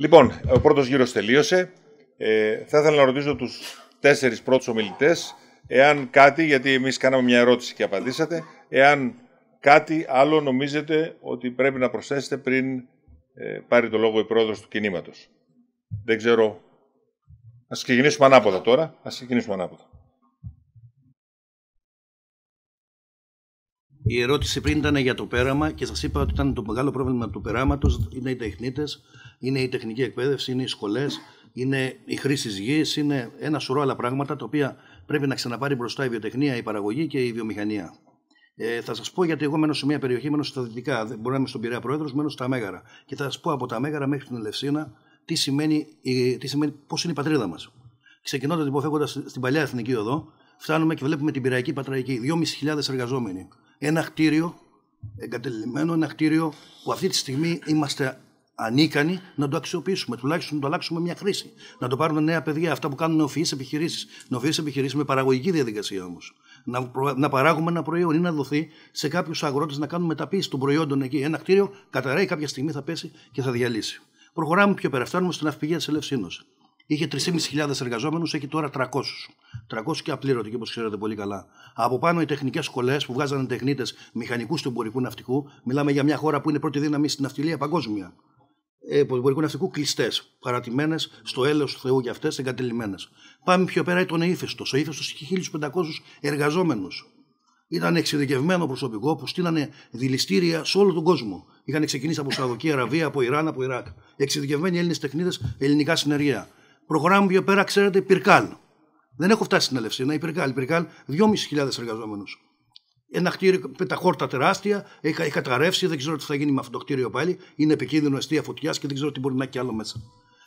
Λοιπόν, ο πρώτος γύρος τελείωσε. Ε, θα ήθελα να ρωτήσω τους τέσσερις πρώτους ομιλητές. εάν κάτι, γιατί εμείς κάναμε μια ερώτηση και απαντήσατε, εάν κάτι άλλο νομίζετε ότι πρέπει να προσθέσετε πριν ε, πάρει το λόγο η πρόεδρος του κινήματος. Δεν ξέρω. Ας ξεκινήσουμε ανάποδα τώρα. ας ξεκινήσουμε ανάποδα. Η ερώτηση πριν ήταν για το πέραμα και σας είπα ότι ήταν το μεγάλο πρόβλημα του περάματος. Είναι οι τεχνίτες, είναι η τεχνική εκπαίδευση, είναι οι σχολές, είναι η χρήση γης, είναι ένα σωρό άλλα πράγματα τα οποία πρέπει να ξαναπάρει μπροστά η βιοτεχνία, η παραγωγή και η βιομηχανία. Ε, θα σας πω γιατί εγώ μένω σε μια περιοχή, μένω στα δυτικά. Δεν μπορώ να είμαι στον Πειραιά Πρόεδρος, μένω στα Μέγαρα. Και θα σας πω από τα Μέγαρα μέχρι την Ελευσίνα τι σημαίνει, τι σημαίνει πώς είναι η πατρίδα μας. Ξεκινώντα λοιπόν στην παλιά εθνική οδό, φτάνουμε και βλέπουμε την Πειραϊκή Πατραϊκή. 2.500 εργαζόμενοι ένα κτίριο εγκατελειμμένο, ένα κτίριο που αυτή τη στιγμή είμαστε ανίκανοι να το αξιοποιήσουμε, τουλάχιστον να το αλλάξουμε μια χρήση. Να το πάρουν νέα παιδιά, αυτά που κάνουν νεοφυείς επιχειρήσεις. Νεοφυείς επιχειρήσεις με παραγωγική διαδικασία όμως. Να, παράγουμε ένα προϊόν ή να δοθεί σε κάποιους αγρότες να κάνουν μεταποίηση των προϊόντων εκεί. Ένα κτίριο καταραίει, κάποια στιγμή θα πέσει και θα διαλύσει. Προχωράμε πιο πέρα, φτάνουμε στην αυπηγία της Ελευσίνωσης. Είχε 3.500 εργαζόμενους, έχει τώρα 300. 300 και απλήρωτοι, όπως ξέρετε πολύ καλά. Από πάνω οι τεχνικές σχολές που βγάζανε τεχνίτες μηχανικούς του εμπορικού ναυτικού, μιλάμε για μια χώρα που είναι πρώτη δύναμη στην ναυτιλία παγκόσμια. Ε, εμπορικού ναυτικού κλειστές, παρατημένες στο έλεος του Θεού για αυτές, εγκατελειμμένες. Πάμε πιο πέρα, ήταν ο ύφεστο. Ο ύφεστο είχε 1.500 εργαζόμενους. Ήταν εξειδικευμένο προσωπικό που στείλανε δηληστήρια σε όλο τον κόσμο. Είχαν ξεκινήσει από Σαουδική Αραβία, από Ιράν, από Ιράκ. Εξειδικευμένοι Έλληνες τεχνίτες, ελληνικά συνεργεία. Προχωράμε πιο πέρα, ξέρετε, Πυρκάλ. Δεν έχω φτάσει στην Ελευσίνα, η Πυρκάλ. Πυρκάλ, 2.500 εργαζόμενους. Ένα κτίριο με τα χόρτα τεράστια, είχα, είχα δεν ξέρω τι θα γίνει με αυτό το κτίριο πάλι. Είναι επικίνδυνο αιστεία φωτιάς και δεν ξέρω τι μπορεί να έχει άλλο μέσα.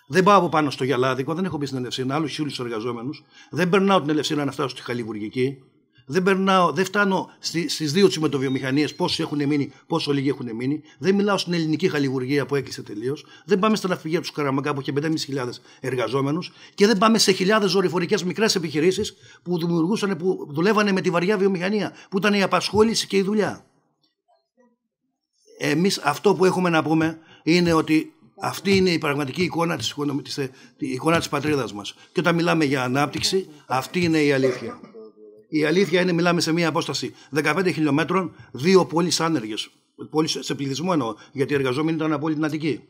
Δεν πάω από πάνω στο Γιαλάδικο, δεν έχω μπει στην Ελευσίνα, άλλους χίλιους εργαζόμενους. Δεν περνάω την Ελευσίνα να φτάσω στη Χαλιβουργική. Δεν, περνάω, δεν φτάνω στι στις δύο τσιμετοβιομηχανίες, πόσοι έχουν μείνει, πόσο λίγοι έχουν μείνει. Δεν μιλάω στην ελληνική χαλιγουργία που έκλεισε τελείως. Δεν πάμε στα ναυπηγεία του Καραμαγκά που είχε 5.500 εργαζόμενους. Και δεν πάμε σε χιλιάδες δορυφορικές μικρές επιχειρήσεις που, δημιουργούσαν, που δουλεύανε με τη βαριά βιομηχανία, που ήταν η απασχόληση και η δουλειά. Εμείς αυτό που έχουμε να πούμε είναι ότι αυτή είναι η πραγματική εικόνα της, της, της, ε, της, της πατρίδας μας. Και όταν μιλάμε για ανάπτυξη, αυτή είναι η αλήθεια. Η αλήθεια είναι, μιλάμε σε μια απόσταση 15 χιλιόμετρων, δύο πόλεις άνεργες. Πόλεις σε πληθυσμό εννοώ, γιατί οι εργαζόμενοι ήταν από όλη την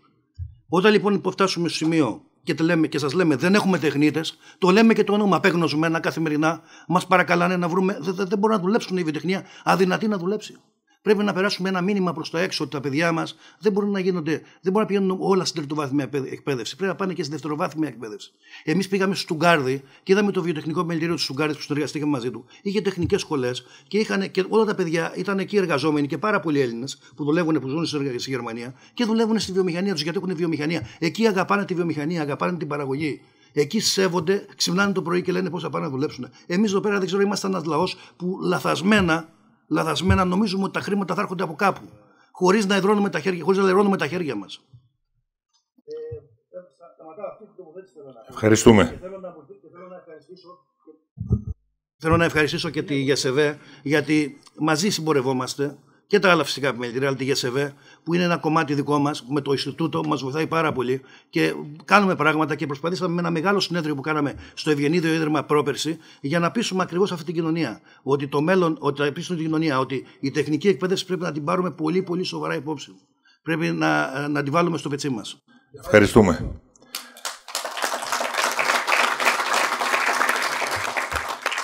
Όταν λοιπόν φτάσουμε στο σημείο και, και σας λέμε δεν έχουμε τεχνίτες, το λέμε και το όνομα απέγνωσμένα καθημερινά, μας παρακαλάνε να βρούμε, δεν, δεν να δουλέψουν η βιοτεχνία, αδυνατή να δουλέψει. Πρέπει να περάσουμε ένα μήνυμα προς το έξω ότι τα παιδιά μας δεν μπορούν να γίνονται, δεν μπορούν να πηγαίνουν όλα στην τριτοβάθμια εκπαίδευση. Πρέπει να πάνε και στη δευτεροβάθμια εκπαίδευση. Εμείς πήγαμε στο Στουγκάρδι και είδαμε το βιοτεχνικό μελητήριο του Στουγκάρδι που συνεργαστήκαμε μαζί του. Είχε τεχνικές σχολές και, και όλα τα παιδιά ήταν εκεί εργαζόμενοι και πάρα πολλοί Έλληνες που δουλεύουν, που ζουν στη Γερμανία και δουλεύουν στη βιομηχανία τους γιατί έχουν βιομηχανία. Εκεί αγαπάνε τη βιομηχανία, αγαπάνε την παραγωγή. Εκεί σέβονται, ξυπνάνε το πρωί και λένε πώ θα πάνε να δουλέψουν. Εμείς εδώ πέρα δεν ξέρω, είμαστε ένας λαός που λαθασμένα λαθασμένα νομίζουμε ότι τα χρήματα θα έρχονται από κάπου. Χωρίς να εδρώνουμε τα χέρια, χωρίς να λερώνουμε τα χέρια μας. Ευχαριστούμε. Θέλω να ευχαριστήσω και τη ΓΕΣΕΒΕ γιατί μαζί συμπορευόμαστε και τα άλλα φυσικά με τη Reality που είναι ένα κομμάτι δικό μας, με το Ινστιτούτο, που μας βοηθάει πάρα πολύ και κάνουμε πράγματα και προσπαθήσαμε με ένα μεγάλο συνέδριο που κάναμε στο Ευγενίδιο Ίδρυμα πρόπερση για να πείσουμε ακριβώς αυτή την κοινωνία. Ότι το μέλλον, ότι θα πείσουν την κοινωνία, ότι η τεχνική εκπαίδευση πρέπει να την πάρουμε πολύ πολύ σοβαρά υπόψη. Πρέπει να, να την βάλουμε στο πετσί μας. Ευχαριστούμε.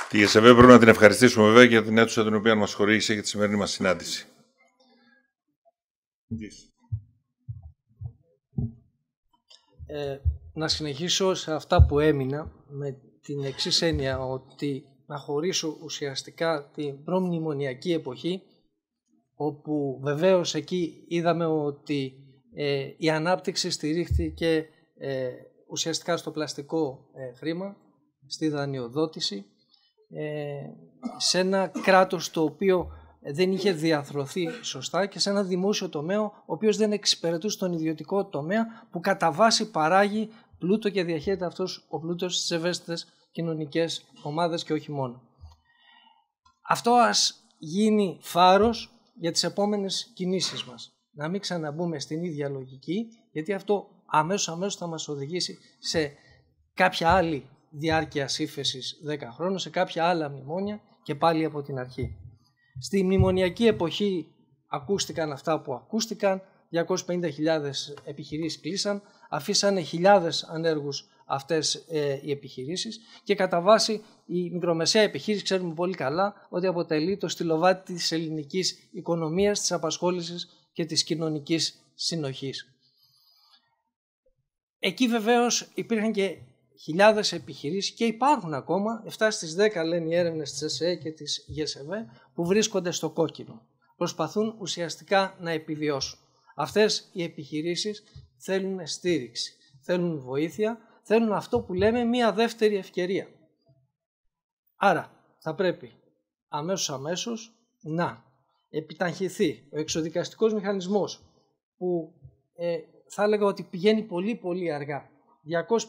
Τη Γεσεβέ πρέπει να την ευχαριστήσουμε βέβαια για την αίθουσα την οποία μας χορήγησε για τη σημερινή μας συνάντηση. Ε, να συνεχίσω σε αυτά που έμεινα με την εξής έννοια ότι να χωρίσω ουσιαστικά την προμνημονιακή εποχή όπου βεβαίως εκεί είδαμε ότι ε, η ανάπτυξη στηρίχθηκε ε, ουσιαστικά στο πλαστικό ε, χρήμα, στη δανειοδότηση, ε, σε ένα κράτος το οποίο δεν είχε διαθρωθεί σωστά και σε ένα δημόσιο τομέα ο οποίος δεν εξυπηρετούσε τον ιδιωτικό τομέα που κατά βάση παράγει πλούτο και διαχέεται αυτός ο πλούτος στις ευαίσθητες κοινωνικές ομάδες και όχι μόνο. Αυτό ας γίνει φάρος για τις επόμενες κινήσεις μας. Να μην ξαναμπούμε στην ίδια λογική γιατί αυτό αμέσως, αμέσως θα μας οδηγήσει σε κάποια άλλη διάρκεια σύφεσης 10 χρόνων, σε κάποια άλλα μνημόνια και πάλι από την αρχή. Στη μνημονιακή εποχή ακούστηκαν αυτά που ακούστηκαν, 250.000 επιχειρήσεις κλείσαν, αφήσανε χιλιάδες ανέργους αυτές ε, οι επιχειρήσεις και κατά βάση η μικρομεσαία επιχείρηση ξέρουμε πολύ καλά ότι αποτελεί το στυλοβάτι της ελληνικής οικονομίας, της απασχόλησης και της κοινωνικής συνοχής. Εκεί βεβαίως υπήρχαν και χιλιάδες επιχειρήσεις και υπάρχουν ακόμα, 7 στις 10 λένε οι έρευνες της ΕΣΕ e και της ΓΕΣΕΒΕ, που βρίσκονται στο κόκκινο. Προσπαθούν ουσιαστικά να επιβιώσουν. Αυτές οι επιχειρήσεις θέλουν στήριξη, θέλουν βοήθεια, θέλουν αυτό που λέμε μία δεύτερη ευκαιρία. Άρα θα πρέπει αμέσως αμέσως να επιταγχυθεί ο εξοδικαστικός μηχανισμός που ε, θα έλεγα ότι πηγαίνει πολύ πολύ αργά.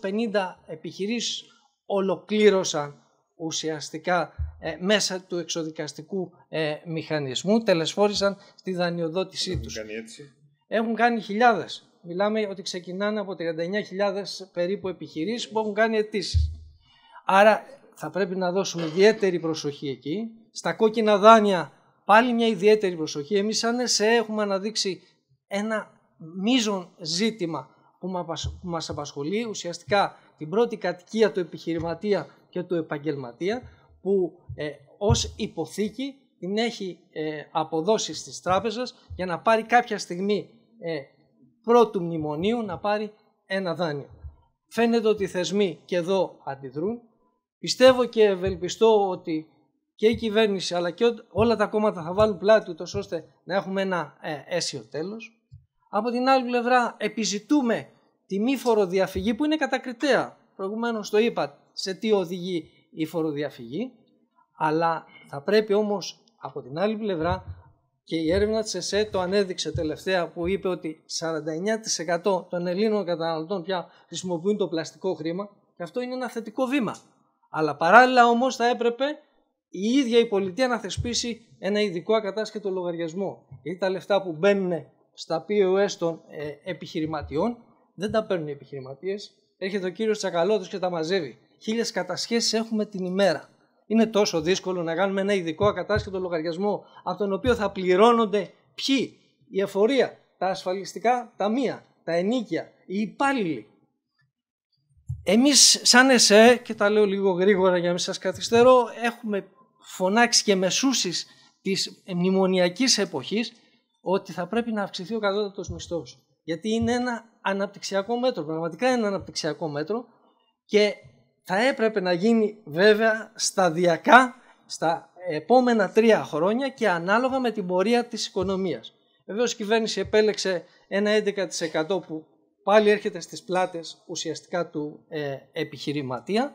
250 επιχειρήσεις ολοκλήρωσαν ουσιαστικά ε, μέσα του εξοδικαστικού ε, μηχανισμού τελεσφόρησαν στη δανειοδότησή τους. έτσι. Έχουν κάνει χιλιάδες. Μιλάμε ότι ξεκινάνε από 39.000 περίπου επιχειρήσεις που έχουν κάνει αιτήσεις. Άρα θα πρέπει να δώσουμε ιδιαίτερη προσοχή εκεί. Στα κόκκινα δάνεια πάλι μια ιδιαίτερη προσοχή. Εμείς σαν ΕΣΕ έχουμε αναδείξει ένα μείζον ζήτημα που μας απασχολεί ουσιαστικά την πρώτη κατοικία του επιχειρηματία και του επαγγελματία που ε, ως υποθήκη την έχει ε, αποδώσει στις τράπεζες για να πάρει κάποια στιγμή ε, πρώτου μνημονίου να πάρει ένα δάνειο. Φαίνεται ότι οι θεσμοί και εδώ αντιδρούν. Πιστεύω και ευελπιστώ ότι και η κυβέρνηση αλλά και όλα τα κόμματα θα βάλουν πλάτη ούτως ώστε να έχουμε ένα ε, αίσιο τέλος. Από την άλλη πλευρά επιζητούμε τη μη φοροδιαφυγή που είναι κατακριτέα. Προηγουμένως το είπα σε τι οδηγεί ή φοροδιαφυγή, αλλά θα πρέπει όμως από την άλλη πλευρά και η έρευνα της ΕΣΕ το ανέδειξε τελευταία που είπε ότι 49% των Ελλήνων καταναλωτών πια χρησιμοποιούν το πλαστικό χρήμα και αυτό είναι ένα θετικό βήμα. Αλλά παράλληλα όμως θα έπρεπε η ίδια η πολιτεία να θεσπίσει ένα ειδικό ακατάσχετο λογαριασμό. Γιατί τα λεφτά που μπαίνουν στα POS των ε, επιχειρηματιών δεν τα παίρνουν οι επιχειρηματίες. Έρχεται ο κύριος Τσακαλώτος και τα μαζεύει χίλιες κατασχέσεις έχουμε την ημέρα. Είναι τόσο δύσκολο να κάνουμε ένα ειδικό ακατάσχετο λογαριασμό από τον οποίο θα πληρώνονται ποιοι, η εφορία, τα ασφαλιστικά ταμεία, τα ενίκια, οι υπάλληλοι. Εμείς σαν ΕΣΕ, και τα λέω λίγο γρήγορα για να μην σας καθυστερώ, έχουμε φωνάξει και μεσούσεις της μνημονιακής εποχής ότι θα πρέπει να αυξηθεί ο κατώτατος μισθός. Γιατί είναι ένα αναπτυξιακό μέτρο, πραγματικά είναι ένα αναπτυξιακό μέτρο και θα έπρεπε να γίνει βέβαια σταδιακά στα επόμενα τρία χρόνια και ανάλογα με την πορεία της οικονομίας. Βεβαίως η κυβέρνηση επέλεξε ένα 11% που πάλι έρχεται στις πλάτες ουσιαστικά του ε, επιχειρηματία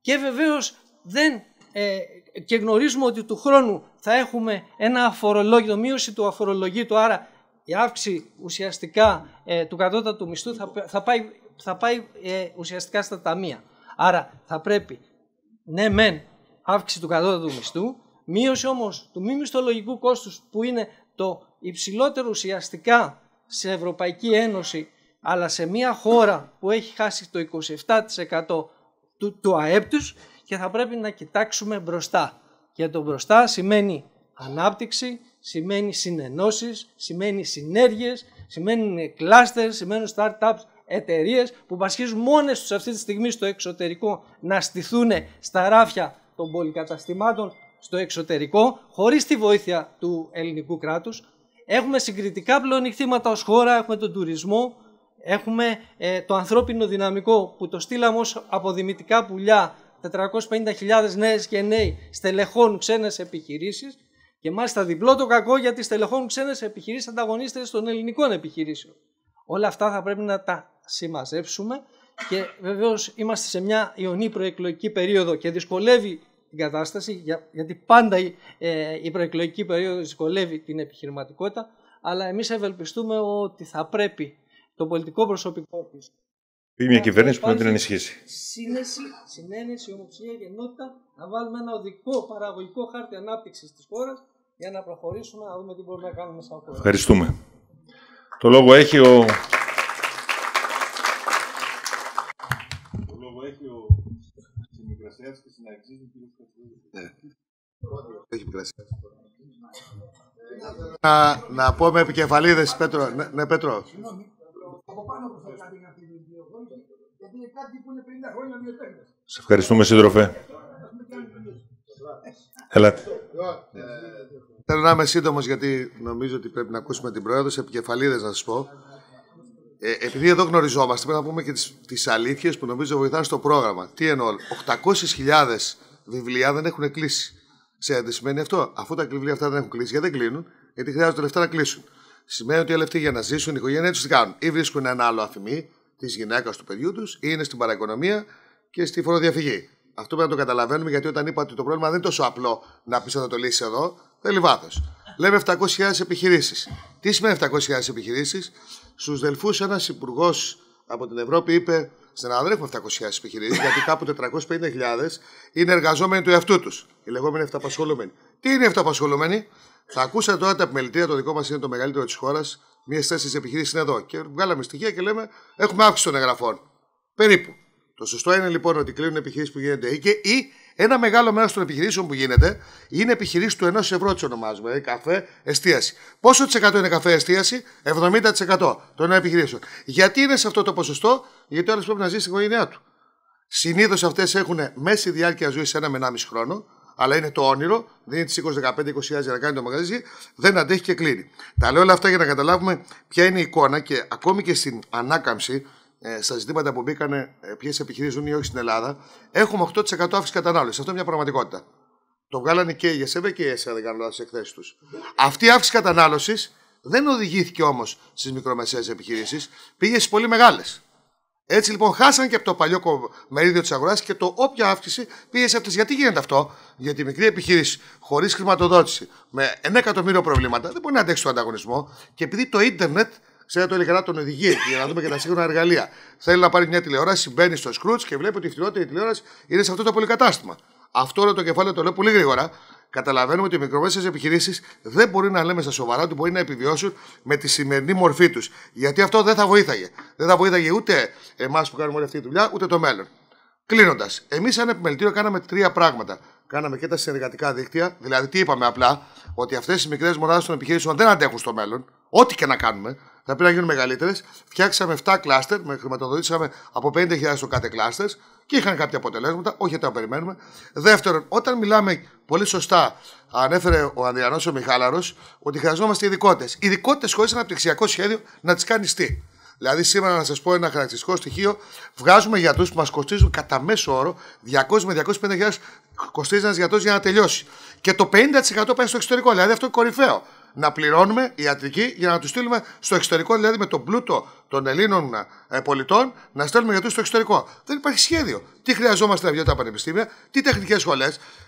και βεβαίως δεν ε, και γνωρίζουμε ότι του χρόνου θα έχουμε ένα αφορολόγητο, μείωση του του, άρα η αύξηση ουσιαστικά ε, του κατώτατου μισθού θα, θα πάει, θα πάει ουσιαστικά στα ταμεία. Άρα θα πρέπει, ναι, μεν αύξηση του κατώτατου μισθού, μείωση όμως του μη μισθολογικού κόστους που είναι το υψηλότερο ουσιαστικά σε Ευρωπαϊκή Ένωση, αλλά σε μια χώρα που έχει χάσει το 27% του, του ΑΕΠ τους και θα πρέπει να κοιτάξουμε μπροστά. Και το μπροστά σημαίνει ανάπτυξη, σημαίνει συνενώσεις, σημαίνει συνέργειες, σημαίνει κλάστερ, σημαίνουν startups εταιρείες που πασχίζουν μόνες τους αυτή τη στιγμή στο εξωτερικό να στηθούν στα ράφια των πολυκαταστημάτων στο εξωτερικό, χωρίς τη βοήθεια του ελληνικού κράτους. Έχουμε συγκριτικά πλεονεκτήματα ως χώρα, έχουμε τον τουρισμό, έχουμε ε, το ανθρώπινο δυναμικό που το στείλαμε ως αποδημητικά πουλιά 450.000 νέες και νέοι στελεχών ξένες επιχειρήσεις και μάλιστα διπλό το κακό γιατί στελεχών ξένες επιχειρήσεις ανταγωνίστε των ελληνικών επιχειρήσεων. Όλα αυτά θα πρέπει να τα συμμαζέψουμε και βεβαίως είμαστε σε μια ιονή προεκλογική περίοδο και δυσκολεύει την κατάσταση γιατί πάντα ε, η, προεκλογική περίοδο δυσκολεύει την επιχειρηματικότητα αλλά εμείς ευελπιστούμε ότι θα πρέπει το πολιτικό προσωπικό της ή μια κυβέρνηση που να την ενισχύσει. Σύνεση, συνένεση, ομοψία, ενότητα να βάλουμε ένα οδικό παραγωγικό χάρτη ανάπτυξης της χώρας για να προχωρήσουμε να δούμε τι μπορούμε να κάνουμε σαν χώρα. Ευχαριστούμε. Το λόγο έχει ο Ναι. να, να πω με επικεφαλίδες, Πέτρο. Ναι, ναι Πέτρο. Σε ευχαριστούμε, σύντροφε. Ελάτε. Θέλω να είμαι σύντομος, γιατί νομίζω ότι πρέπει να ακούσουμε την πρόεδρο. Σε επικεφαλίδες, να σας πω. Ε, επειδή εδώ γνωριζόμαστε, πρέπει να πούμε και τις τις αλήθειες που νομίζω βοηθάνε στο πρόγραμμα. Τι εννοώ, 800.000 βιβλία δεν έχουν κλείσει. Σε τι σημαίνει αυτό, αφού τα βιβλία αυτά δεν έχουν κλείσει, γιατί δεν κλείνουν, γιατί χρειάζονται λεφτά να κλείσουν. Σημαίνει ότι οι λεφτοί για να ζήσουν, η οικογένεια τους τι κάνουν. Ή βρίσκουν ένα άλλο αφημί της γυναίκας του παιδιού τους, ή είναι στην παραοικονομία και στη φοροδιαφυγή. Αυτό πρέπει να το καταλαβαίνουμε γιατί όταν είπα ότι το πρόβλημα δεν είναι τόσο απλό να πεις ότι το λύσεις εδώ, θέλει βάθος. Λέμε 700.000 επιχειρήσεις. Τι σημαίνει 700.000 επιχειρήσεις, στους Δελφούς ένας υπουργός από την Ευρώπη είπε στην αδρέφω 700.000 επιχειρήσεις, γιατί κάπου 450.000 είναι εργαζόμενοι του εαυτού τους. Οι λεγόμενοι αυτοαπασχολούμενοι. Τι είναι οι αυταπασχολούμενοι, θα ακούσατε τώρα τα επιμελητήρια, το δικό μας είναι το μεγαλύτερο της χώρας. Μία θέση επιχειρήσει είναι εδώ. Και βγάλαμε στοιχεία και λέμε: Έχουμε αύξηση των εγγραφών. Περίπου. Το σωστό είναι λοιπόν ότι κλείνουν επιχειρήσεις που γίνεται και, ή ένα μεγάλο μέρος των επιχειρήσεων που γίνεται είναι επιχειρήσεις του 1 ευρώ, τι ονομάζουμε. Δηλαδή, καφέ εστίαση. Πόσο τη εκατό είναι καφέ εστίαση, 70% των επιχειρήσεων. Γιατί είναι σε αυτό το ποσοστό, Γιατί ο πρέπει να ζεις στην οικογένειά του. Συνήθως αυτές έχουν μέση διάρκεια ζωής ένα με 1,5 χρόνο, αλλά είναι το όνειρο, δεν είναι τις 20-15-20 για να κάνει το μαγαζί, δεν αντέχει και κλείνει. Τα λέω όλα αυτά για να καταλάβουμε ποια είναι η εικόνα και ακόμη και στην ανάκαμψη ε, στα ζητήματα που μπήκαν, ε, ποιες επιχειρήσεις ή όχι στην Ελλάδα, έχουμε 8% αύξηση κατανάλωσης. Αυτό είναι μια πραγματικότητα. Το βγάλανε και η ΕΣΕΒΕ και η ΕΣΕΒΕ, δεν κάνω λάθος, εκθέσεις τους. Αυτή η αύξηση κατανάλωσης δεν οδηγήθηκε όμως στις μικρομεσαίες επιχειρήσεις, πήγε στις πολύ μεγάλες. Έτσι λοιπόν, χάσαν και από το παλιό μερίδιο της αγοράς και το όποια αύξηση πήγε σε αυτές. Γιατί γίνεται αυτό, Γιατί η μικρή επιχείρηση χωρίς χρηματοδότηση με 1 εκατομμύριο προβλήματα δεν μπορεί να αντέξει τον ανταγωνισμό και επειδή το ίντερνετ σε το καλά τον οδηγεί για να δούμε και τα σύγχρονα εργαλεία. Θέλει να πάρει μια τηλεόραση, μπαίνει στο σκρούτ και βλέπει ότι η φθηνότερη τηλεόραση είναι σε αυτό το πολυκατάστημα. Αυτό όλο το κεφάλαιο το λέω πολύ γρήγορα. Καταλαβαίνουμε ότι οι μικρομεσαίε επιχειρήσεις δεν μπορεί να λέμε στα σοβαρά ότι μπορεί να επιβιώσουν με τη σημερινή μορφή τους. Γιατί αυτό δεν θα βοήθαγε. Δεν θα βοήθαγε ούτε εμάς που κάνουμε όλη αυτή τη δουλειά, ούτε το μέλλον. Κλείνοντας, εμείς σαν επιμελητήριο κάναμε τρία πράγματα. Κάναμε και τα συνεργατικά δίκτυα, δηλαδή τι είπαμε απλά, ότι αυτές οι μικρές μονάδες των επιχειρήσεων δεν αντέχουν στο μέλλον, ό,τι και να κάνουμε θα πρέπει να γίνουν μεγαλύτερες. Φτιάξαμε 7 κλάστερ, με χρηματοδοτήσαμε από 5.000 το κάθε κλάστερ και είχαν κάποια αποτελέσματα, όχι τα περιμένουμε. Δεύτερον, όταν μιλάμε πολύ σωστά, ανέφερε ο Ανδριανό ο Μιχάλαρος, ότι χρειαζόμαστε ειδικότητες. Ειδικότητες χωρίς ένα αναπτυξιακό σχέδιο να τις κάνεις τι. Δηλαδή, σήμερα να σας πω ένα χαρακτηριστικό στοιχείο: βγάζουμε γιατρούς που μας κοστίζουν κατά μέσο όρο 200 με 250.000 κοστίζει ένας γιατρός για να τελειώσει. Και το 50% πάει στο εξωτερικό, δηλαδή αυτό είναι κορυφαίο να πληρώνουμε ιατρική για να τους στείλουμε στο εξωτερικό, δηλαδή με τον πλούτο των Ελλήνων ε, πολιτών, να στέλνουμε γιατρούς στο εξωτερικό. Δεν υπάρχει σχέδιο. Τι χρειαζόμαστε να βγει τα πανεπιστήμια, τι τεχνικές σχολές.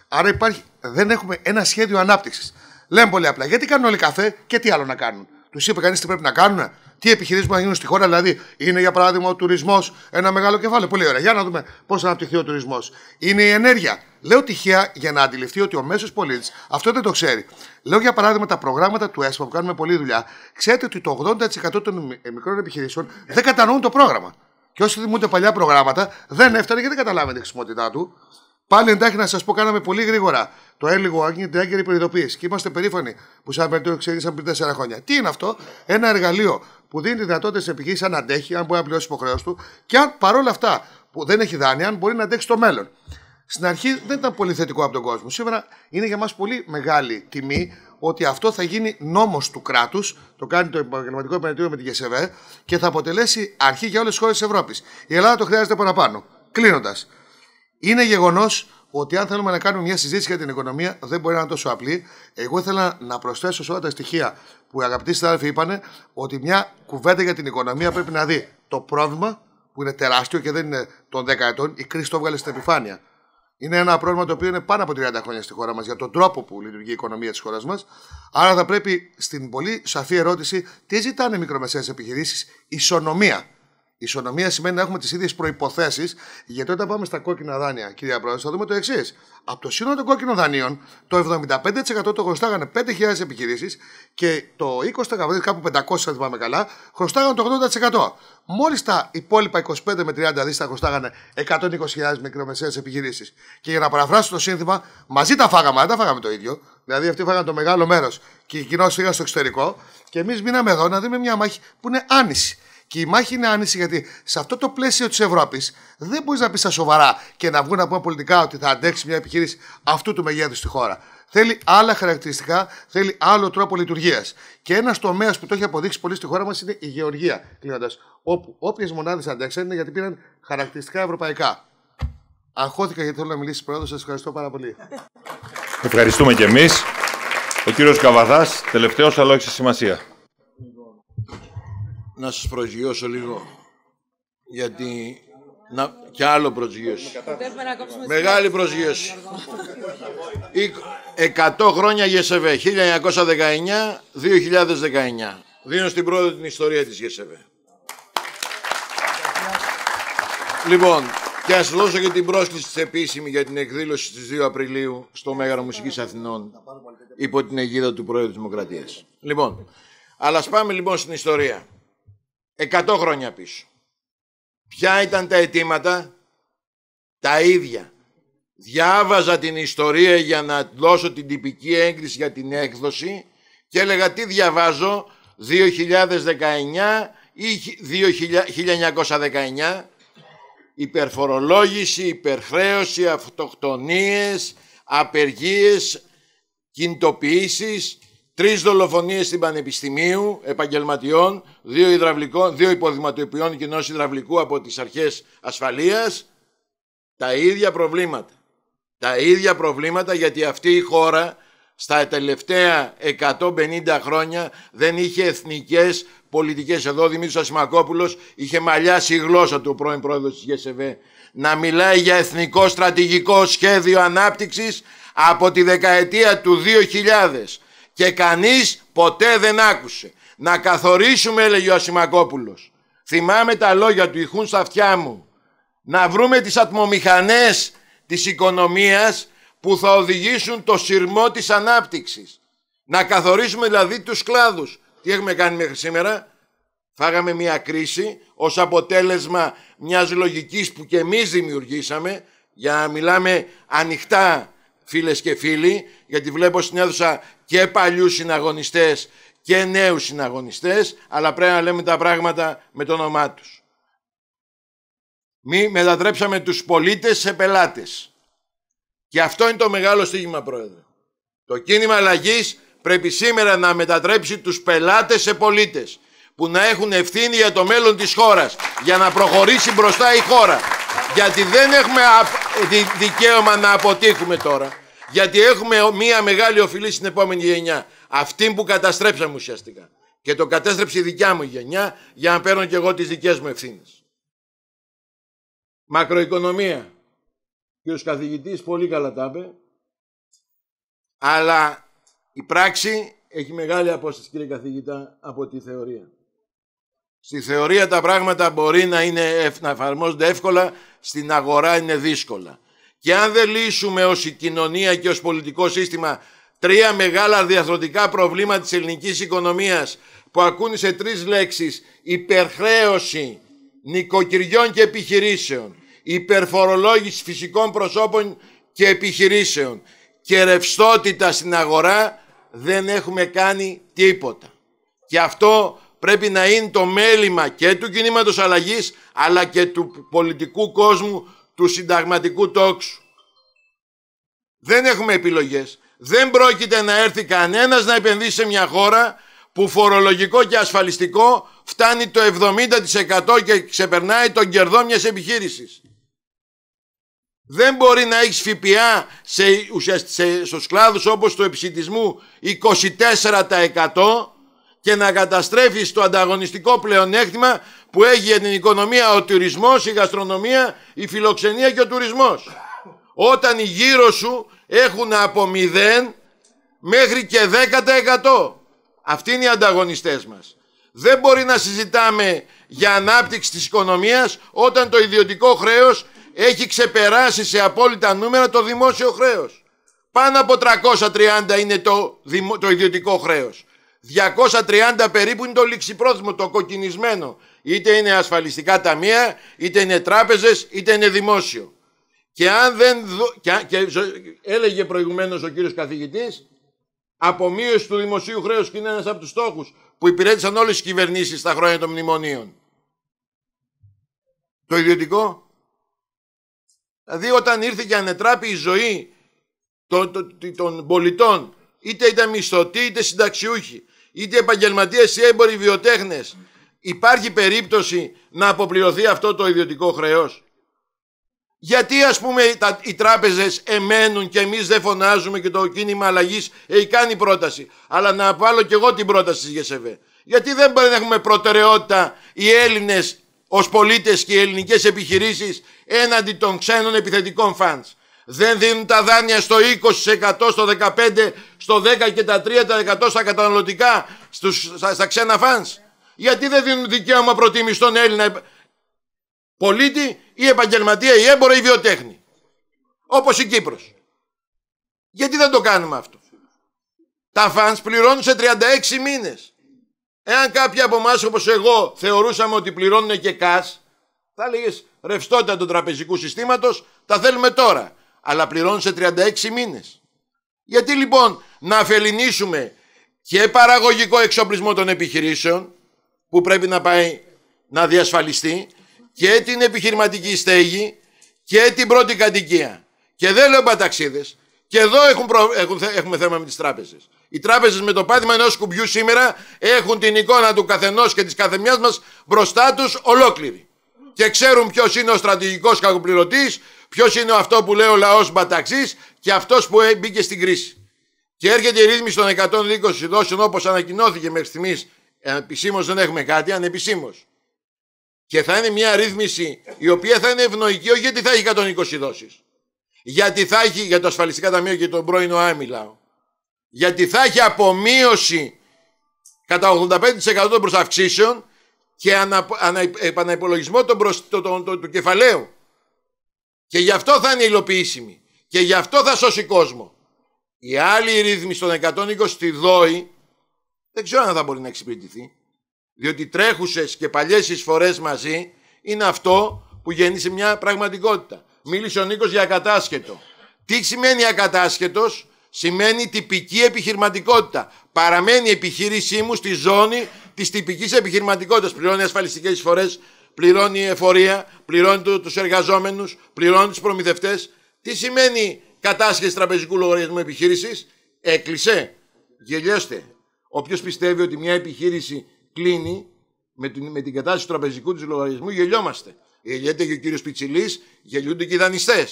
Άρα υπάρχει, δεν έχουμε ένα σχέδιο ανάπτυξης. Λέμε πολύ απλά. Γιατί κάνουν όλοι καφέ και τι άλλο να κάνουν τους είπε κανείς τι πρέπει να κάνουν, τι επιχειρήσεις να γίνουν στη χώρα. Δηλαδή, είναι για παράδειγμα ο τουρισμός ένα μεγάλο κεφάλαιο. Πολύ ωραία. Για να δούμε πώς θα αναπτυχθεί ο τουρισμός. Είναι η ενέργεια. Λέω τυχαία για να αντιληφθεί ότι ο μέσος πολίτης αυτό δεν το ξέρει. Λέω για παράδειγμα τα προγράμματα του ΕΣΠΑ που κάνουμε πολλή δουλειά. Ξέρετε ότι το 80% των μικρών επιχειρήσεων δεν κατανοούν το πρόγραμμα. Και όσοι θυμούνται παλιά προγράμματα δεν έφτανε και δεν καταλάβαινε τη χρησιμότητά του. Πάλι εντάχει να σας πω, κάναμε πολύ γρήγορα. Το έλεγχο γίνεται έγκαιρη προειδοποίηση. Και είμαστε περήφανοι που σαν πεντό εξελίσσαμε πριν 4 χρόνια. Τι είναι αυτό, ένα εργαλείο που δίνει τη δυνατότητα επιχείρηση αν αντέχει, αν μπορεί να πληρώσει υποχρέωση του και αν παρόλα αυτά που δεν έχει δάνεια, αν μπορεί να αντέξει το μέλλον. Στην αρχή δεν ήταν πολύ θετικό από τον κόσμο. Σήμερα είναι για μας πολύ μεγάλη τιμή ότι αυτό θα γίνει νόμος του κράτους. Το κάνει το Επαγγελματικό Επενδυτήριο με την ΓΕΣΕΒΕ και θα αποτελέσει αρχή για όλες τις χώρες της Ευρώπης. Η Ελλάδα το χρειάζεται παραπάνω. Κλείνοντας, είναι γεγονός ότι αν θέλουμε να κάνουμε μια συζήτηση για την οικονομία, δεν μπορεί να είναι τόσο απλή. Εγώ ήθελα να προσθέσω σε όλα τα στοιχεία που οι αγαπητοί συνάδελφοι είπαν ότι μια κουβέντα για την οικονομία πρέπει να δει το πρόβλημα που είναι τεράστιο και δεν είναι των 10 ετών. Η κρίση το έβγαλε στην επιφάνεια. Είναι ένα πρόβλημα το οποίο είναι πάνω από 30 χρόνια στη χώρα μας για τον τρόπο που λειτουργεί η οικονομία της χώρας μας. Άρα θα πρέπει στην πολύ σαφή ερώτηση τι ζητάνε μικρομεσαίες επιχειρήσεις, ισονομία. Ισονομία σημαίνει να έχουμε τις ίδιες προποθέσει, γιατί όταν πάμε στα κόκκινα δάνεια, κυρία Πρόεδρε, θα δούμε το εξής. Από το σύνολο των κόκκινων δανείων, το 75% το χρωστάγανε 5.000 επιχειρήσεις και το 20%, δηλαδή κάπου 500, αν θυμάμαι καλά, χρωστάγανε το 80%. Μόλις τα υπόλοιπα 25 με 30 δις τα χρωστάγανε 120.000 μικρομεσαίες επιχειρήσεις. Και για να παραφράσω το σύνθημα, μαζί τα φάγαμε, δεν τα φάγαμε το ίδιο. Δηλαδή αυτοί φάγανε το μεγάλο μέρος και οι κοινό στο εξωτερικό και εμείς μείναμε εδώ να δούμε μια μάχη που είναι άνηση. Και η μάχη είναι άνηση γιατί σε αυτό το πλαίσιο της Ευρώπης δεν μπορείς να πεις στα σοβαρά και να βγουν να πούμε πολιτικά ότι θα αντέξει μια επιχείρηση αυτού του μεγέθους στη χώρα. Θέλει άλλα χαρακτηριστικά, θέλει άλλο τρόπο λειτουργίας. Και ένας τομέας που το έχει αποδείξει πολύ στη χώρα μας είναι η γεωργία. Κλείνοντας, όπου όποιες μονάδες αντέξαν είναι γιατί πήραν χαρακτηριστικά ευρωπαϊκά. Αγχώθηκα γιατί θέλω να μιλήσει πρόεδρος. Σας ευχαριστώ πάρα πολύ. Ευχαριστούμε κι εμείς. Ο κύριος Καβαδάς, τελευταίος αλλά σημασία να σας προσγειώσω λίγο. Γιατί... Να... Και άλλο προσγείωση. Μεγάλη προσγείωση. 100 χρόνια ΓΕΣΕΒΕ. 1919-2019. Δίνω στην πρόεδρο την ιστορία της ΓΕΣΕΒΕ. Λοιπόν, και ας δώσω και την πρόσκληση της επίσημη για την εκδήλωση στις 2 Απριλίου στο Μέγαρο Μουσικής Αθηνών υπό την αιγίδα του Πρόεδρου της Δημοκρατίας. Λοιπόν, αλλά πάμε λοιπόν στην ιστορία. 100 χρόνια πίσω. Ποια ήταν τα αιτήματα, τα ίδια. Διάβαζα την ιστορία για να δώσω την τυπική έγκριση για την έκδοση και έλεγα τι διαβάζω 2019 ή 1919 υπερφορολόγηση, υπερχρέωση, αυτοκτονίες, απεργίες, κινητοποιήσεις Τρεις δολοφονίες στην Πανεπιστημίου επαγγελματιών, δύο, υδραυλικών, δύο υποδηματοποιών και ενός υδραυλικού από τις αρχές ασφαλείας. Τα ίδια προβλήματα. Τα ίδια προβλήματα γιατί αυτή η χώρα στα τελευταία 150 χρόνια δεν είχε εθνικές πολιτικές. Εδώ ο Δημήτρης Ασημακόπουλος είχε μαλλιάσει η γλώσσα του πρώην πρόεδρος της ΓΕΣΕΒΕ να μιλάει για εθνικό στρατηγικό σχέδιο ανάπτυξης από τη δεκαετία του 2000 και κανείς ποτέ δεν άκουσε. Να καθορίσουμε, έλεγε ο Ασημακόπουλος. Θυμάμαι τα λόγια του, ηχούν στα αυτιά μου. Να βρούμε τις ατμομηχανές της οικονομίας που θα οδηγήσουν το σειρμό της ανάπτυξης. Να καθορίσουμε δηλαδή τους κλάδους. Τι έχουμε κάνει μέχρι σήμερα. Φάγαμε μια κρίση ως αποτέλεσμα μιας λογικής που και εμείς δημιουργήσαμε για να μιλάμε ανοιχτά φίλες και φίλοι, γιατί βλέπω στην αίθουσα και παλιούς συναγωνιστές και νέους συναγωνιστές, αλλά πρέπει να λέμε τα πράγματα με το όνομά τους. Μη μετατρέψαμε τους πολίτες σε πελάτες. Και αυτό είναι το μεγάλο στίγμα, Πρόεδρε. Το κίνημα αλλαγής πρέπει σήμερα να μετατρέψει τους πελάτες σε πολίτες που να έχουν ευθύνη για το μέλλον της χώρας, για να προχωρήσει μπροστά η χώρα. Γιατί δεν έχουμε δικαίωμα να αποτύχουμε τώρα. Γιατί έχουμε μία μεγάλη οφειλή στην επόμενη γενιά. Αυτή που καταστρέψαμε ουσιαστικά. Και το κατέστρεψε η δικιά μου γενιά για να παίρνω και εγώ τις δικές μου ευθύνες. Μακροοικονομία. Και ο καθηγητής πολύ καλά τα είπε. Αλλά η πράξη έχει μεγάλη απόσταση κύριε καθηγητά από τη θεωρία. Στη θεωρία τα πράγματα μπορεί να, είναι, να εφαρμόζονται εύκολα στην αγορά είναι δύσκολα. Και αν δεν λύσουμε ως η κοινωνία και ως πολιτικό σύστημα τρία μεγάλα διαθροτικά προβλήματα της ελληνικής οικονομίας που ακούν σε τρεις λέξεις υπερχρέωση νοικοκυριών και επιχειρήσεων, υπερφορολόγηση φυσικών προσώπων και επιχειρήσεων και ρευστότητα στην αγορά δεν έχουμε κάνει τίποτα. Και αυτό πρέπει να είναι το μέλημα και του κινήματος αλλαγής αλλά και του πολιτικού κόσμου, του συνταγματικού τόξου. Δεν έχουμε επιλογές. Δεν πρόκειται να έρθει κανένας να επενδύσει σε μια χώρα που φορολογικό και ασφαλιστικό φτάνει το 70% και ξεπερνάει τον κερδό μιας επιχείρησης. Δεν μπορεί να έχεις ΦΠΑ σε, κλάδου στους κλάδους όπως του επισητισμού 24% και να καταστρέφει το ανταγωνιστικό πλεονέκτημα που έχει για την οικονομία ο τουρισμός, η γαστρονομία, η φιλοξενία και ο τουρισμός. Όταν οι γύρω σου έχουν από 0 μέχρι και 10%. Αυτοί είναι οι ανταγωνιστές μας. Δεν μπορεί να συζητάμε για ανάπτυξη της οικονομίας όταν το ιδιωτικό χρέος έχει ξεπεράσει σε απόλυτα νούμερα το δημόσιο χρέος. Πάνω από 330 είναι το, το ιδιωτικό χρέος. 230 περίπου είναι το ληξιπρόθυμο, το κοκκινισμένο. Είτε είναι ασφαλιστικά ταμεία, είτε είναι τράπεζες, είτε είναι δημόσιο. Και αν δεν και, και έλεγε προηγουμένως ο κύριος καθηγητής, απομείωση του δημοσίου χρέους και είναι ένας από τους στόχους που υπηρέτησαν όλες οι κυβερνήσεις στα χρόνια των μνημονίων. Το ιδιωτικό. Δηλαδή όταν ήρθε και ανετράπη η ζωή των πολιτών είτε ήταν μισθωτοί, είτε συνταξιούχοι, είτε επαγγελματίες ή έμποροι βιοτέχνες, υπάρχει περίπτωση να αποπληρωθεί αυτό το ιδιωτικό χρέος. Γιατί ας πούμε τα, οι τράπεζες εμένουν και εμείς δεν φωνάζουμε και το κίνημα αλλαγής έχει κάνει πρόταση. Αλλά να βάλω κι εγώ την πρόταση της ΓΕΣΕΒΕ. Γιατί δεν μπορεί να έχουμε προτεραιότητα οι Έλληνες ως πολίτες και οι ελληνικές επιχειρήσεις έναντι των ξένων επιθετικών φαντ δεν δίνουν τα δάνεια στο 20%, στο 15%, στο 10% και τα 30% στα καταναλωτικά, στους, στα, ξένα φανς. Γιατί δεν δίνουν δικαίωμα προτίμηση στον Έλληνα πολίτη ή επαγγελματία ή έμπορο ή βιοτέχνη. Όπως η Κύπρος. Γιατί δεν το κάνουμε αυτό. Τα φανς πληρώνουν σε 36 μήνες. Εάν κάποιοι από εμάς όπως εγώ θεωρούσαμε ότι πληρώνουν και κά, θα έλεγες ρευστότητα του τραπεζικού συστήματος, τα θέλουμε τώρα αλλά πληρώνουν σε 36 μήνες. Γιατί λοιπόν να αφεληνίσουμε και παραγωγικό εξοπλισμό των επιχειρήσεων που πρέπει να πάει να διασφαλιστεί και την επιχειρηματική στέγη και την πρώτη κατοικία. Και δεν λέω παταξίδες. Και εδώ έχουν προ... έχουν... έχουμε θέμα με τις τράπεζες. Οι τράπεζες με το πάτημα ενός κουμπιού σήμερα έχουν την εικόνα του καθενός και της καθεμιάς μας μπροστά τους ολόκληρη. Και ξέρουν ποιος είναι ο στρατηγικός κακοπληρωτής Ποιος είναι αυτό που λέει ο λαός μπαταξής και αυτός που ε, μπήκε στην κρίση. Και έρχεται η ρύθμιση των 120 δόσεων όπως ανακοινώθηκε μέχρι στιγμής. Ε, Επισήμως δεν έχουμε κάτι, ανεπισήμω. Και θα είναι μια ρύθμιση η οποία θα είναι ευνοϊκή, όχι γιατί θα έχει 120 δόσει. Γιατί θα έχει, για το ασφαλιστικά ταμείο και τον πρώην ΟΑΕ Γιατί θα έχει απομείωση κατά 85% των προσαυξήσεων και ανα, ανα, επαναυπολογισμό του κεφαλαίου. Και γι' αυτό θα είναι υλοποιήσιμη. Και γι' αυτό θα σώσει κόσμο. Η άλλη ρύθμιση των 120 τη ΔΟΗ δεν ξέρω αν θα μπορεί να εξυπηρετηθεί. Διότι τρέχουσες και παλιές εισφορές μαζί είναι αυτό που γεννήσε μια πραγματικότητα. Μίλησε ο Νίκος για ακατάσχετο. Τι σημαίνει ακατάσχετος? Σημαίνει τυπική επιχειρηματικότητα. Παραμένει η επιχείρησή μου στη ζώνη της τυπικής επιχειρηματικότητας. Πληρώνει ασφαλιστικές εισφορές πληρώνει η εφορία, πληρώνει τους εργαζόμενους, πληρώνει τους προμηθευτές. Τι σημαίνει κατάσχεση τραπεζικού λογαριασμού επιχείρησης. Έκλεισε. Γελιώστε. Όποιος πιστεύει ότι μια επιχείρηση κλείνει με την, με την κατάσχεση του τραπεζικού της λογαριασμού γελιόμαστε. Γελιέται και ο κύριος Πιτσιλής, γελιούνται και οι δανειστές.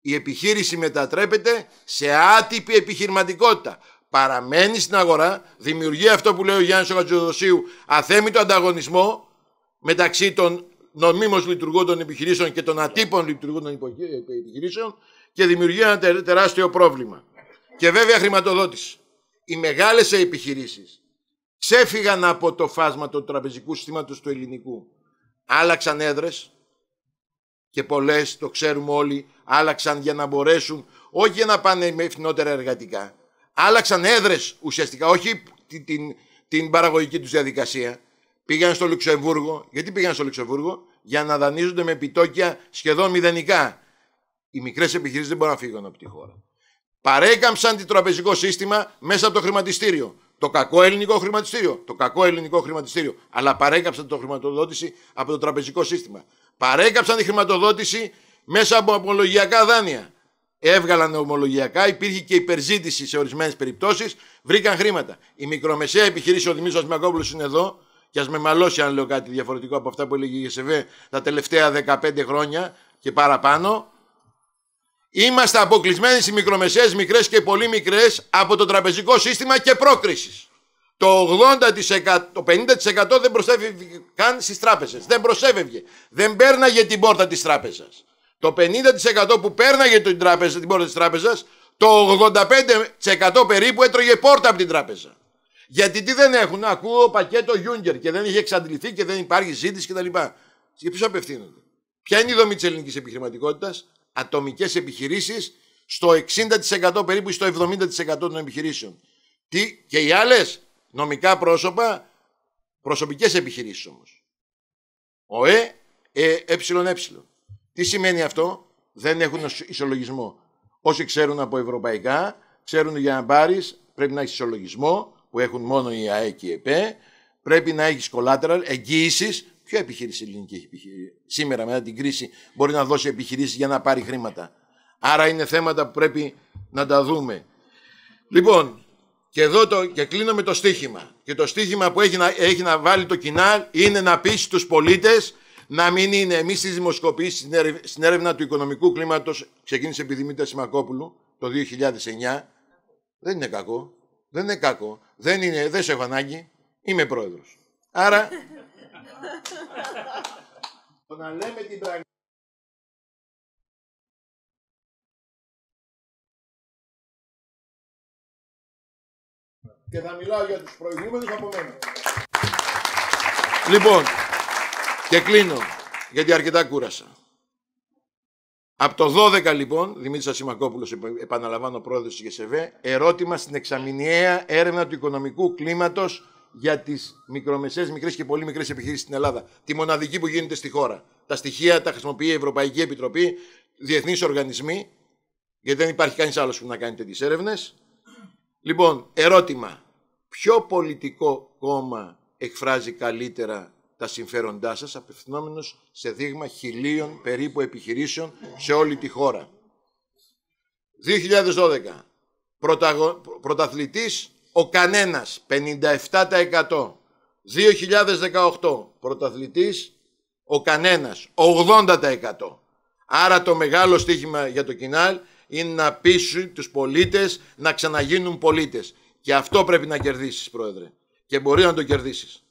Η επιχείρηση μετατρέπεται σε άτυπη επιχειρηματικότητα παραμένει στην αγορά, δημιουργεί αυτό που λέει ο Γιάννης ο αθέμητο ανταγωνισμό, μεταξύ των νομίμως των επιχειρήσεων και των ατύπων των ε, επιχειρήσεων και δημιουργεί ένα τεράστιο πρόβλημα. Και βέβαια χρηματοδότηση. Οι μεγάλες επιχειρήσεις ξέφυγαν από το φάσμα του τραπεζικού συστήματος του ελληνικού. Άλλαξαν έδρες και πολλές, το ξέρουμε όλοι, άλλαξαν για να μπορέσουν όχι για να πάνε με φθηνότερα εργατικά. Άλλαξαν έδρες ουσιαστικά, όχι την, την, την παραγωγική τους διαδικασία. Πήγαν στο Λουξεμβούργο. Γιατί πήγαν στο Λουξεμβούργο, για να δανείζονται με επιτόκια σχεδόν μηδενικά. Οι μικρές επιχειρήσεις δεν μπορούν να φύγουν από τη χώρα. Παρέκαμψαν το τραπεζικό σύστημα μέσα από το χρηματιστήριο. Το κακό ελληνικό χρηματιστήριο. Το κακό ελληνικό χρηματιστήριο. Αλλά παρέκαψαν το χρηματοδότηση από το τραπεζικό σύστημα. Παρέκαψαν τη χρηματοδότηση μέσα από ομολογιακά δάνεια. Έβγαλαν ομολογιακά, υπήρχε και υπερζήτηση σε ορισμένες περιπτώσεις, βρήκαν χρήματα. Η μικρομεσαία επιχειρήση, ο Δημήτρης Μακόπουλο είναι εδώ, και ας με μαλώσει αν λέω κάτι διαφορετικό από αυτά που έλεγε η ΓΕΣΕΒΕ τα τελευταία 15 χρόνια και παραπάνω. Είμαστε αποκλεισμένοι στι μικρομεσαίες, μικρές και πολύ μικρές από το τραπεζικό σύστημα και πρόκρισης. Το το 50% δεν προσέφευγε καν στις τράπεζες. Δεν προσέφευγε. Δεν πέρναγε την πόρτα της τράπεζας. Το 50% που πέρναγε την, τράπεζα, την πόρτα της τράπεζας, το 85% περίπου έτρωγε πόρτα από την τράπεζα. Γιατί τι δεν έχουν, ακούω πακέτο Γιούγκερ και δεν έχει εξαντληθεί και δεν υπάρχει ζήτηση κτλ. Για ποιο απευθύνονται. Ποια είναι η δομή της ελληνικής επιχειρηματικότητας, ατομικές επιχειρήσεις στο 60% περίπου στο 70% των επιχειρήσεων. Τι, και οι άλλες, νομικά πρόσωπα, προσωπικές επιχειρήσεις όμως. Ο ε, ε, ε, ε, Τι σημαίνει αυτό, δεν έχουν ισολογισμό. Όσοι ξέρουν από ευρωπαϊκά, ξέρουν για να πάρεις πρέπει να έχεις ισολογισμό, που έχουν μόνο η ΑΕ και η ΕΠΕ, πρέπει να έχεις κολάτερα, εγγύησει. Ποια επιχείρηση ελληνική έχει σήμερα μετά την κρίση μπορεί να δώσει επιχειρήσεις για να πάρει χρήματα. Άρα είναι θέματα που πρέπει να τα δούμε. Λοιπόν, και εδώ το, και κλείνω με το στίχημα. Και το στίχημα που έχει να, έχει να βάλει το κοινάλ είναι να πείσει τους πολίτες να μην είναι εμείς στις δημοσκοπήσεις στην, έρευνα του οικονομικού κλίματος. ξεκίνησε επιδημία Δημήτρα το 2009. Δεν είναι κακό. Δεν είναι κακό. Δεν, είναι, δεν σε έχω ανάγκη. Είμαι πρόεδρος. Άρα. το να λέμε την πραγματικότητα. Και θα μιλάω για τους προηγούμενους από μένα. Λοιπόν, και κλείνω, γιατί αρκετά κούρασα. Από το 12 λοιπόν, Δημήτρης Ασημακόπουλος, επαναλαμβάνω πρόεδρος της ΓΕΣΕΒΕ, ερώτημα στην εξαμηνιαία έρευνα του οικονομικού κλίματος για τις μικρομεσαίες, μικρές και πολύ μικρές επιχειρήσεις στην Ελλάδα. Τη μοναδική που γίνεται στη χώρα. Τα στοιχεία τα χρησιμοποιεί η Ευρωπαϊκή Επιτροπή, διεθνείς οργανισμοί, γιατί δεν υπάρχει κανείς άλλος που να κάνει τέτοιες έρευνες. Λοιπόν, ερώτημα. Ποιο πολιτικό κόμμα εκφράζει καλύτερα τα συμφέροντά σας απευθυνόμενος σε δείγμα χιλίων περίπου επιχειρήσεων σε όλη τη χώρα. 2012. Πρωταγω... Πρωταθλητής ο κανένας 57%. 2018. Πρωταθλητής ο κανένας 80%. Άρα το μεγάλο στίχημα για το κοινάλ είναι να πείσουν τους πολίτες να ξαναγίνουν πολίτες. Και αυτό πρέπει να κερδίσεις, Πρόεδρε. Και μπορεί να το κερδίσεις.